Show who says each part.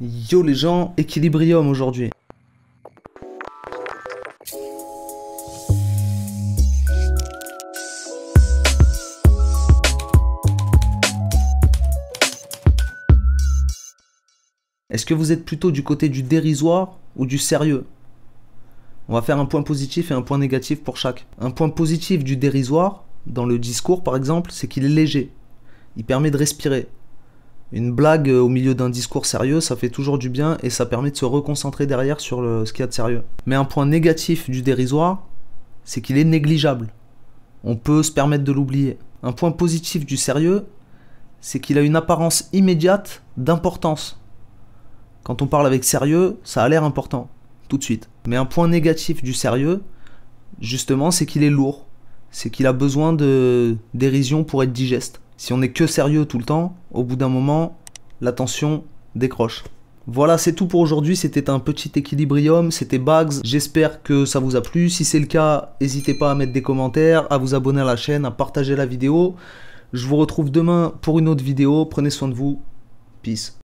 Speaker 1: Yo les gens, équilibrium aujourd'hui. Est-ce que vous êtes plutôt du côté du dérisoire ou du sérieux On va faire un point positif et un point négatif pour chaque. Un point positif du dérisoire, dans le discours par exemple, c'est qu'il est léger. Il permet de respirer. Une blague euh, au milieu d'un discours sérieux, ça fait toujours du bien et ça permet de se reconcentrer derrière sur le, ce qu'il y a de sérieux. Mais un point négatif du dérisoire, c'est qu'il est négligeable. On peut se permettre de l'oublier. Un point positif du sérieux, c'est qu'il a une apparence immédiate d'importance. Quand on parle avec sérieux, ça a l'air important, tout de suite. Mais un point négatif du sérieux, justement, c'est qu'il est lourd. C'est qu'il a besoin de dérision pour être digeste. Si on n'est que sérieux tout le temps, au bout d'un moment, l'attention décroche. Voilà, c'est tout pour aujourd'hui. C'était un petit équilibrium. C'était Bugs. J'espère que ça vous a plu. Si c'est le cas, n'hésitez pas à mettre des commentaires, à vous abonner à la chaîne, à partager la vidéo. Je vous retrouve demain pour une autre vidéo. Prenez soin de vous. Peace.